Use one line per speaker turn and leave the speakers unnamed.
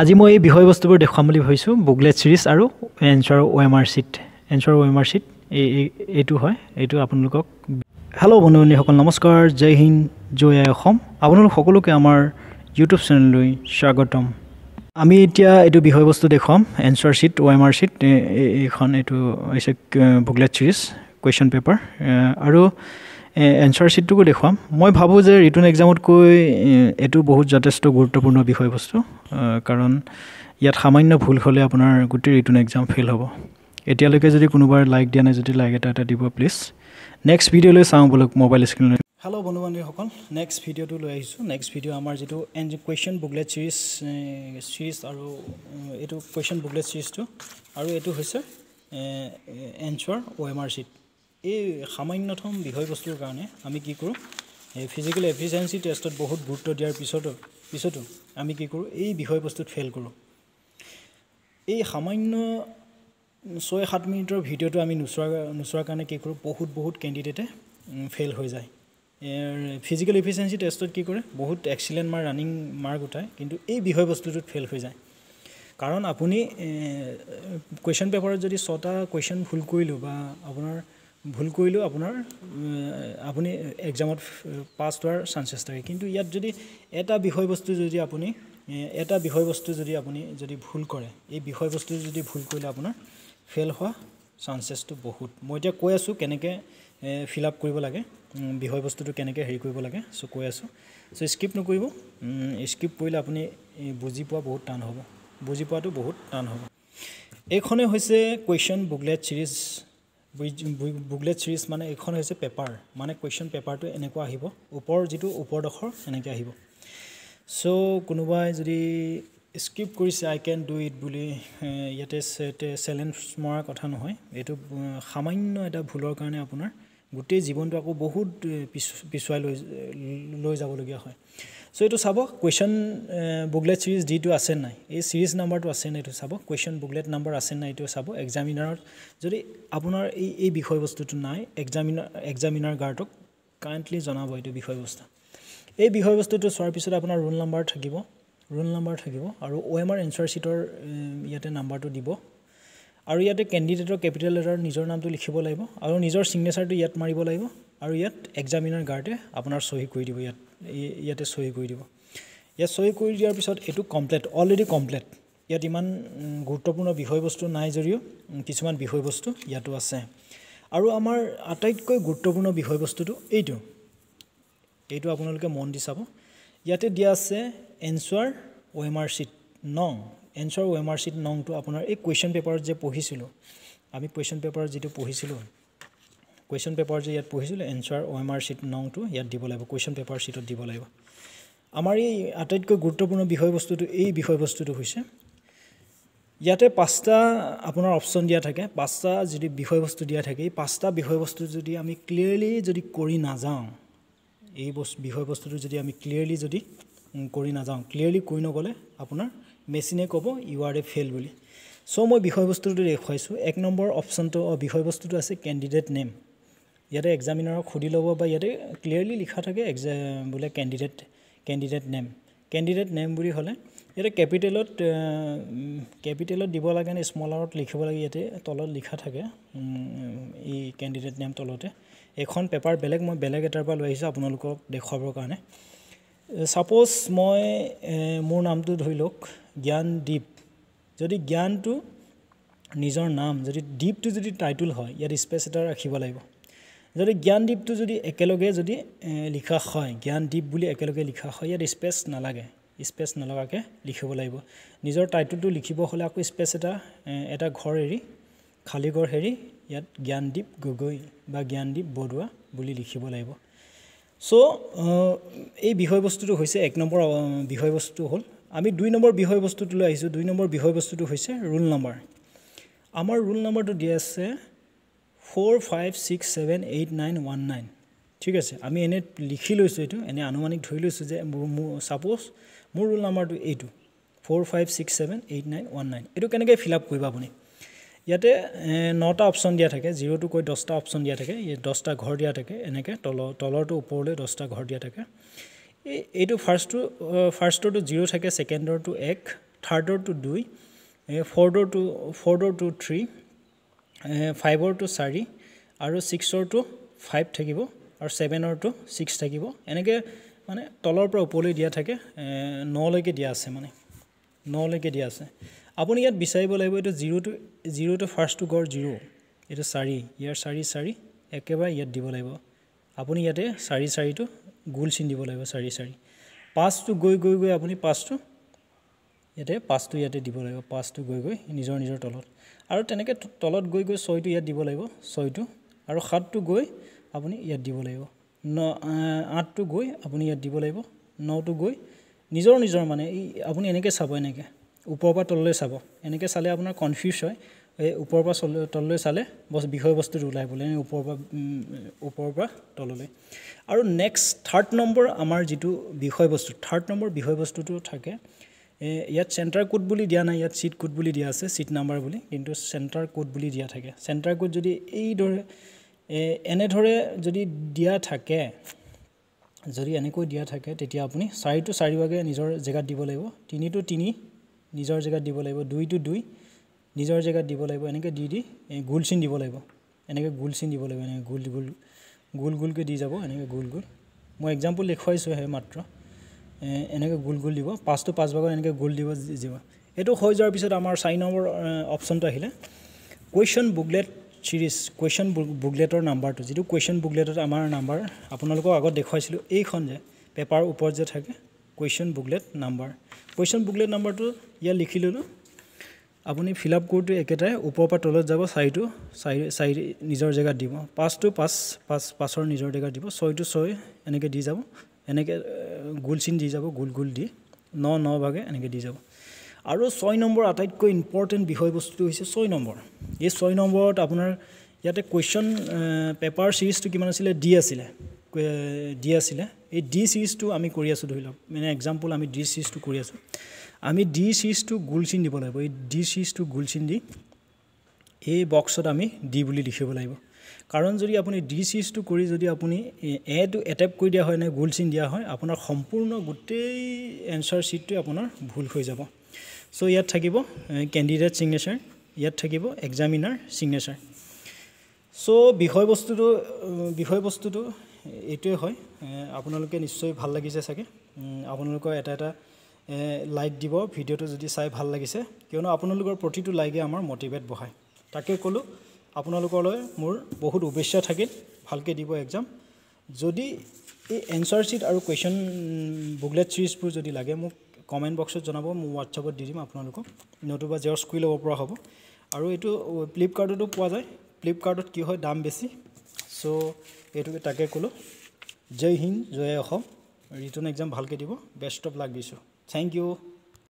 আজি মই এই বিষয়বস্তুবোৰ দেখুৱাম বুলি ভাবিছোঁ বুকলেট ছিৰিজ আৰু answer O M R sheet answer O M R sheet এই এইটো হয় এইটো আপোনালোকক হেল্ল' বন্ধু বান্ধৱীসকল নমস্কাৰ জয় হিন্দ জয় আই অসম আপোনালোক সকলোকে আমাৰ ইউটিউব চেনেললৈ স্বাগতম আমি এতিয়া এইটো বিষয়বস্তু দেখুৱাম answer sheet O M R sheet এইখন এইটো হৈছে বুকলেট ছিৰিজ কুৱেশ্যন পেপাৰ আৰু এনচাৰ শ্বীটটোকো দেখুৱাম মই ভাবোঁ যে ৰিটাৰ্ণ এক্সামতকৈ এইটো বহুত যথেষ্ট গুৰুত্বপূৰ্ণ বিষয়বস্তু কাৰণ ইয়াত সামান্য ভুল হ'লে আপোনাৰ গোটেই ৰিটাৰ্ণ এক্সাম ফেইল হ'ব এতিয়ালৈকে যদি কোনোবাই লাইক দিয়া নাই যদি লাইক এটা এটা দিব প্লিজ নেক্সট ভিডিঅ'লৈ চাওঁ বোলো মোবাইল স্ক্ৰীণলৈ হেল্ল' বন্ধু বান্ধৱীসকল নেক্সট ভিডিঅ'টো লৈ আহিছোঁ নেক্সট ভিডিঅ' আমাৰ যিটো এন কুৱেশ্যন বুকলেট ছিৰিজ ছিৰিজ আৰু এইটো কুৱেশ্যন বুকলেট ছিৰিজটো আৰু এইটো হৈছে answer O' M R sheet এই সামান্যতম বিষয়বস্তুৰ কাৰণে আমি কি কৰোঁ এই ফিজিকেল এফিচিয়েঞ্চি টেষ্টত বহুত গুৰুত্ব দিয়াৰ পিছতো পিছতো আমি কি কৰোঁ এই বিষয়বস্তুত ফেইল কৰোঁ এই সামান্য ছয় সাত মিনিটৰ ভিডিঅ'টো আমি নোচোৱা নোচোৱাৰ কাৰণে কি কৰোঁ বহুত বহুত কেণ্ডিডেটে ফেইল হৈ যায় ফিজিকেল এফিচিয়েঞ্চি টেষ্টত কি কৰে বহুত এক্সিলেণ্ট মাৰ ৰানিং মাৰ্ক উঠায় কিন্তু এই বিষয়বস্তুটোত ফেইল হৈ যায় কাৰণ আপুনি কুৱেশ্যন পেপাৰত যদি ছটা কুৱেশ্যন ভুল কৰিলোঁ বা আপোনাৰ ভুল কৰিলেও আপোনাৰ আপুনি এক্সামত পাছ হোৱাৰ চান্সেছ থাকে কিন্তু ইয়াত যদি এটা বিষয়বস্তু যদি আপুনি এটা বিষয়বস্তু যদি আপুনি যদি ভুল কৰে এই বিষয়বস্তু যদি ভুল কৰিলে আপোনাৰ ফেইল হোৱা চান্সেছটো বহুত মই এতিয়া কৈ আছোঁ কেনেকৈ ফিল আপ কৰিব লাগে বিষয়বস্তুটো কেনেকৈ হেৰি কৰিব লাগে চ' কৈ আছোঁ চ' স্কিপ নকৰিব স্কিপ কৰিলে আপুনি বুজি পোৱা বহুত টান হ'ব বুজি পোৱাটো বহুত টান হ'ব এইখনেই হৈছে question booklet series booklet series মানে এইখন হৈছে পেপাৰ মানে কুৱেশ্যন পেপাৰটো এনেকুৱা আহিব ওপৰ যিটো ওপৰডোখৰ এনেকৈ আহিব ছ' কোনোবাই যদি স্কিপ কৰিছে আই কেন ডু ইট বুলি ইয়াতে চেলেঞ্জ মৰা কথা নহয় এইটো সামান্য এটা ভুলৰ কাৰণে আপোনাৰ গোটেই জীৱনটো আকৌ বহুত পিছু পিছুৱাই লৈ লৈ যাবলগীয়া হয় চ' এইটো চাব কুৱেশ্যন বুকলেট ছিৰিজ ডিটো আছে নাই এই ছিৰিজ নাম্বাৰটো আছে নাই এইটো চাব কুৱেশ্যন বুকলেট নাম্বাৰ আছে নাই এইটো চাব এক্সামিনাৰত যদি আপোনাৰ এই এই বিষয়বস্তুটো নাই এক্সামিনাৰ এক্সামিনাৰ গাৰ্ডক কাইণ্ডলি জনাব এইটো বিষয়বস্তু এই বিষয়বস্তুটো চোৱাৰ পিছত আপোনাৰ ৰোল নাম্বাৰ থাকিব ৰোল নাম্বাৰ থাকিব আৰু অ' এম আৰ এঞ্চাৰ চিটৰ ইয়াতে নাম্বাৰটো দিব আৰু ইয়াতে কেণ্ডিডেটৰ কেপিটেল লেটাৰ নিজৰ নামটো লিখিব লাগিব আৰু নিজৰ চিগনেচাৰটো ইয়াত মাৰিব লাগিব আৰু ইয়াত এক্সামিনাৰ গাৰ্ডে আপোনাৰ চহী কৰি দিব ইয়াত ইয়াতে চহী কৰি দিব ইয়াত চহী কৰি দিয়াৰ পিছত এইটো কমপ্লেট অলৰেডি কমপ্লেট ইয়াত ইমান গুৰুত্বপূৰ্ণ বিষয়বস্তু নাই যদিও কিছুমান বিষয়বস্তু ইয়াতো আছে আৰু আমাৰ আটাইতকৈ গুৰুত্বপূৰ্ণ বিষয়বস্তুটো এইটো এইটো আপোনালোকে মন দি চাব ইয়াতে দিয়া আছে এনচুৱাৰ ৱেমাৰ চিট নং answer O' M R sheet নংটো আপোনাৰ এই কুৱেশ্যন পেপাৰত যে পঢ়িছিলোঁ আমি কুৱেশ্যন পেপাৰত যিটো পঢ়িছিলোঁ কুৱেশ্যন পেপাৰ যে ইয়াত পঢ়িছিলোঁ answer O' M R sheet নংটো ইয়াত দিব লাগিব কুৱেশ্যন পেপাৰ চিটত দিব লাগিব আমাৰ এই আটাইতকৈ গুৰুত্বপূৰ্ণ বিষয়বস্তুটো এই বিষয়বস্তুটো হৈছে ইয়াতে পাঁচটা আপোনাৰ অপশ্যন দিয়া থাকে পাঁচটা যদি বিষয়বস্তু দিয়া থাকে এই পাঁচটা বিষয়বস্তু যদি আমি ক্লিয়াৰলি যদি কৰি নাযাওঁ এই বস্তু বিষয়বস্তুটো যদি আমি ক্লিয়াৰলি যদি কৰি নাযাওঁ ক্লিয়াৰলি কৰি নগ'লে আপোনাৰ মেচিনে ক'ব ইউ আৰ এ ফেইল বুলি চ' মই বিষয়বস্তুটো দেখুৱাইছোঁ এক নম্বৰ অপশ্যনটো বিষয়বস্তুটো আছে কেণ্ডিডেট নেম ইয়াতে এক্সামিনাৰক সুধি ল'ব বা ইয়াতে ক্লিয়াৰলি লিখা থাকে একজা বোলে candidate candidate name candidate name বুলি হ'লে ইয়াতে কেপিটেলত কেপিটেলত দিব লাগে নে স্মলাৰত লিখিব লাগে ইয়াতে তলত লিখা থাকে এই কেণ্ডিডেট নেম তলতে এখন পেপাৰ বেলেগ মই বেলেগ এটাৰ পৰা লৈ আহিছোঁ আপোনালোকক দেখুৱাবৰ কাৰণে ছাপ'জ মই মোৰ নামটো ধৰি লওক জ্ঞানদ্বীপ যদি জ্ঞানটো নিজৰ নাম যদি দ্বীপটো যদি টাইটল হয় ইয়াত স্পেচ এটা ৰাখিব লাগিব যদি জ্ঞানদ্বীপটো যদি একেলগে যদি লিখা হয় জ্ঞানদ্বীপ বুলি একেলগে লিখা হয় ইয়াত স্পেচ নালাগে স্পেচ নলগাকৈ লিখিব লাগিব নিজৰ টাইটলটো লিখিব হ'লে আকৌ স্পেচ এটা এটা ঘৰ এৰি খালী ঘৰ হেৰি ইয়াত জ্ঞানদ্বীপ গগৈ বা জ্ঞানদ্বীপ বৰুৱা বুলি লিখিব লাগিব চ' এই বিষয়বস্তুটো হৈছে এক নম্বৰ বিষয়বস্তুটো হ'ল আমি দুই নম্বৰ বিষয়বস্তুটোলৈ আহিছোঁ দুই নম্বৰ বিষয়বস্তুটো হৈছে ৰোল নম্বৰ আমাৰ ৰোল নম্বৰটো দিয়া আছে four five six seven eight nine one nine ঠিক আছে আমি এনে লিখি লৈছোঁ এইটো এনে আনুমানিক ধৰি লৈছোঁ যে মোৰ ছাপ'জ মোৰ ৰোল নম্বৰটো এইটো four five six seven eight nine one nine এইটো কেনেকৈ ফিল আপ কৰিব আপুনি ইয়াতে নটা অপশ্যন দিয়া থাকে জিৰ'টো কৈ দহটা অপশ্যন দিয়া থাকে দহটা ঘৰ দিয়া থাকে এনেকৈ তলৰ তলৰটো ওপৰলৈ দহটা ঘৰ দিয়া থাকে এই এইটো ফাৰ্ষ্টটো ফাৰ্ষ্টৰটো জিৰ' থাকে ছেকেণ্ডৰটো এক থাৰ্ডৰটো দুই ফৰ্ডৰটো ফৰ্ডৰটো থ্ৰী ফাইভৰটো চাৰি আৰু ছিক্সৰটো ফাইভ থাকিব আৰু ছেভেনৰটো ছিক্স থাকিব এনেকৈ মানে তলৰ পৰা ওপৰলৈ দিয়া থাকে নলৈকে দিয়া আছে মানে নলৈকে দিয়া আছে আপুনি ইয়াত বিচাৰিব লাগিব এইটো জিৰ'টো জিৰ'টো ফাৰ্ষ্টটো গড় জিৰ' এইটো চাৰি ইয়াৰ চাৰি চাৰি একেবাৰে ইয়াত দিব লাগিব আপুনি ইয়াতে চাৰি চাৰিটো গোল চিন দিব লাগিব চাৰি চাৰি পাঁচটো গৈ গৈ গৈ আপুনি পাঁচটো ইয়াতে পাঁচটো ইয়াতে দিব লাগিব পাঁচটো গৈ গৈ নিজৰ নিজৰ তলত আৰু তেনেকৈ তলত গৈ গৈ ছয়টো ইয়াত দিব লাগিব ছয়টো আৰু সাতটো গৈ আপুনি ইয়াত দিব লাগিব ন আঠটো গৈ আপুনি ইয়াত দিব লাগিব নটো গৈ নিজৰ নিজৰ মানে আপুনি এনেকৈ চাব এনেকৈ ওপৰৰ পৰা তললৈ চাব এনেকৈ চালে আপোনাৰ কনফিউজ হয় এই ওপৰৰ পৰা তললৈ চালে বছ বিষয়বস্তুটো ওলাই পৰিলে ওপৰৰ পৰা ওপৰৰ পৰা তললৈ আৰু নেক্সট থাৰ্ড নম্বৰ আমাৰ যিটো বিষয়বস্তু থাৰ্ড নম্বৰ বিষয়বস্তুটো থাকে ইয়াত চেণ্টাৰ কোড বুলি দিয়া নাই ইয়াত চিট কোড বুলি দিয়া আছে ছিট নাম্বাৰ বুলি কিন্তু চেণ্টাৰ কোড বুলি দিয়া থাকে চেণ্টাৰ কোড যদি এইদৰে এনেদৰে যদি দিয়া থাকে যদি এনেকৈ দিয়া থাকে তেতিয়া আপুনি চাৰিটো চাৰিভাগে নিজৰ জেগাত দিব লাগিব তিনিটো তিনি নিজৰ জেগাত দিব লাগিব দুইটো দুই নিজৰ জেগাত দিব লাগিব এনেকৈ দি দি গোল চিন দিব লাগিব এনেকৈ গোল চিন দিব লাগিব এনেকৈ গোল গোল গোল গোলকৈ দি যাব এনেকৈ গোল গোল মই এক্সাম্পল দেখুৱাইছোঁ সেই মাত্ৰ এনেকৈ গোল গোল দিব পাঁচটো পাঁচভাগত এনেকৈ গোল দিব দিব এইটো হৈ যোৱাৰ পিছত আমাৰ চাৰি নম্বৰ অপশ্যনটো আহিলে কুৱেশ্যন বুকলেট ছিৰিজ কুৱেশ্যন বুকলেটৰ নাম্বাৰটো যিটো কুৱেশ্যন বুকলেটত আমাৰ নাম্বাৰ আপোনালোকক আগত দেখুৱাইছিলোঁ এইখন যে পেপাৰ ওপৰত যে থাকে question booklet number question booklet নাম্বাৰটো ইয়াত লিখি ল'লোঁ আপুনি ফিল আপ কৰোঁতে একেটাই ওপৰৰ পৰা তলত যাব চাৰিটো চাৰি চাৰি নিজৰ জেগাত দিব পাঁচটো পাঁচ পাঁচ পাঁচৰ নিজৰ জেগাত দিব ছয়টো ছয় এনেকৈ দি যাব এনেকৈ গোল চিন দি যাব গোল গোল দি ন ন ভাগে এনেকৈ দি যাব আৰু ছয় নম্বৰ আটাইতকৈ ইম্পৰ্টেণ্ট বিষয়বস্তুটো হৈছে ছয় নম্বৰ এই ছয় নম্বৰত আপোনাৰ ইয়াতে কুৱেশ্যন পেপাৰ চিৰিজটো কিমান আছিলে দি আছিলে দি আছিলে এই ডি চিজটো আমি কৰি আছোঁ ধৰি লওক মানে এক্সাম্পল আমি ডি চিজটো কৰি আছোঁ আমি ডি চিজটো চিন দিব লাগিব এই ডি চিজটো চিন দি এই বক্সত আমি ডি বুলি লিখিব লাগিব কাৰণ যদি আপুনি ডি চিজটো কৰি যদি আপুনি এটো এটেপ কৰি দিয়া হয় নে গোল চিন দিয়া হয় আপোনাৰ সম্পূৰ্ণ গোটেই এনচাৰ চিটটোৱে আপোনাৰ ভুল হৈ যাব চ' ইয়াত থাকিব কেণ্ডিডেট ছিগনেচাৰ ইয়াত থাকিব এক্সামিনাৰ চিগনেচাৰ চ' বিষয়বস্তুটো বিষয়বস্তুটো এইটোৱে হয় আপোনালোকে নিশ্চয় ভাল লাগিছে চাগে আপোনালোকৰ এটা এটা লাইক দিব ভিডিঅ'টো যদি চাই ভাল লাগিছে কিয়নো আপোনালোকৰ প্ৰতিটো লাইকে আমাৰ মটিভেট বঢ়ায় তাকে ক'লোঁ আপোনালোকলৈ মোৰ বহুত শুভেচ্ছা থাকিল ভালকৈ দিব এক্সাম যদি এই এনচাৰ শ্বিট আৰু কুৱেশ্যন বুকলেট ছিৰিজবোৰ যদি লাগে মোক কমেণ্ট বক্সত জনাব মই হোৱাটছআপত দি দিম আপোনালোকক নতুবা জেৰ স্কুই ল'ব পৰা হ'ব আৰু এইটো ফ্লিপকাৰ্টতো পোৱা যায় ফ্লিপকাৰ্টত কি হয় দাম বেছি চ' এইটোকে তাকে ক'লোঁ জয় হিন্দ জয় অসম ৰিটাৰ্ণ এক্সাম ভালকৈ দিব বেষ্ট অফ লাক দিছোঁ থেংক ইউ